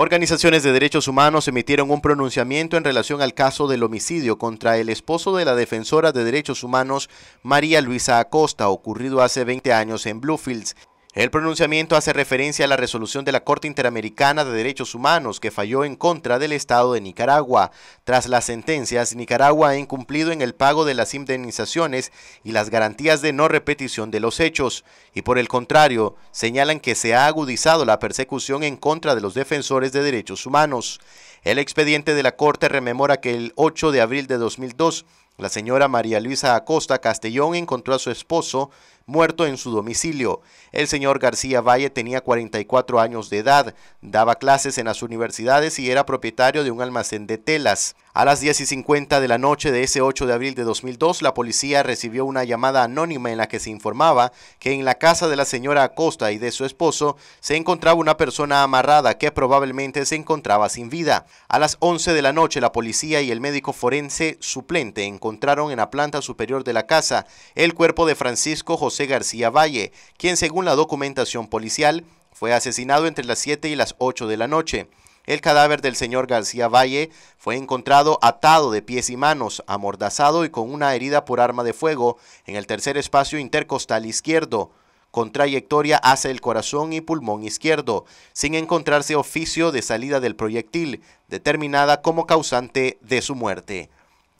Organizaciones de derechos humanos emitieron un pronunciamiento en relación al caso del homicidio contra el esposo de la defensora de derechos humanos María Luisa Acosta, ocurrido hace 20 años en Bluefields, el pronunciamiento hace referencia a la resolución de la Corte Interamericana de Derechos Humanos que falló en contra del Estado de Nicaragua. Tras las sentencias, Nicaragua ha incumplido en el pago de las indemnizaciones y las garantías de no repetición de los hechos, y por el contrario, señalan que se ha agudizado la persecución en contra de los defensores de derechos humanos. El expediente de la Corte rememora que el 8 de abril de 2002, la señora María Luisa Acosta Castellón encontró a su esposo muerto en su domicilio. El señor García Valle tenía 44 años de edad, daba clases en las universidades y era propietario de un almacén de telas. A las 10 y 50 de la noche de ese 8 de abril de 2002, la policía recibió una llamada anónima en la que se informaba que en la casa de la señora Acosta y de su esposo se encontraba una persona amarrada que probablemente se encontraba sin vida. A las 11 de la noche, la policía y el médico forense suplente encontraron en la planta superior de la casa el cuerpo de Francisco José García Valle, quien según la documentación policial fue asesinado entre las 7 y las 8 de la noche. El cadáver del señor García Valle fue encontrado atado de pies y manos, amordazado y con una herida por arma de fuego en el tercer espacio intercostal izquierdo con trayectoria hacia el corazón y pulmón izquierdo, sin encontrarse oficio de salida del proyectil, determinada como causante de su muerte.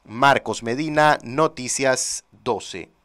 Marcos Medina, Noticias 12.